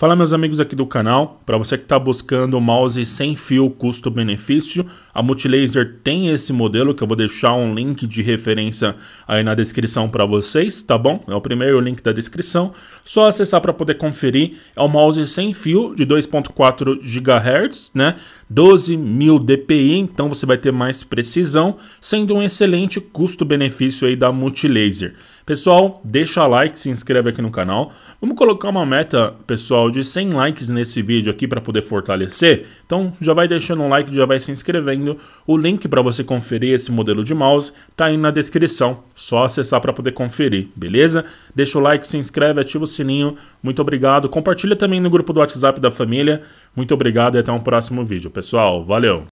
Fala meus amigos aqui do canal, para você que está buscando um mouse sem fio custo-benefício, a Multilaser tem esse modelo que eu vou deixar um link de referência aí na descrição para vocês, tá bom? É o primeiro link da descrição, só acessar para poder conferir. É um mouse sem fio de 2.4 GHz, né? 12.000 dpi, então você vai ter mais precisão, sendo um excelente custo-benefício aí da Multilaser. Pessoal, deixa like, se inscreve aqui no canal. Vamos colocar uma meta, pessoal, total de 100 likes nesse vídeo aqui para poder fortalecer, então já vai deixando um like, já vai se inscrevendo. O link para você conferir esse modelo de mouse tá aí na descrição, só acessar para poder conferir, beleza? Deixa o like, se inscreve, ativa o sininho. Muito obrigado. Compartilha também no grupo do WhatsApp da família. Muito obrigado e até um próximo vídeo, pessoal. Valeu.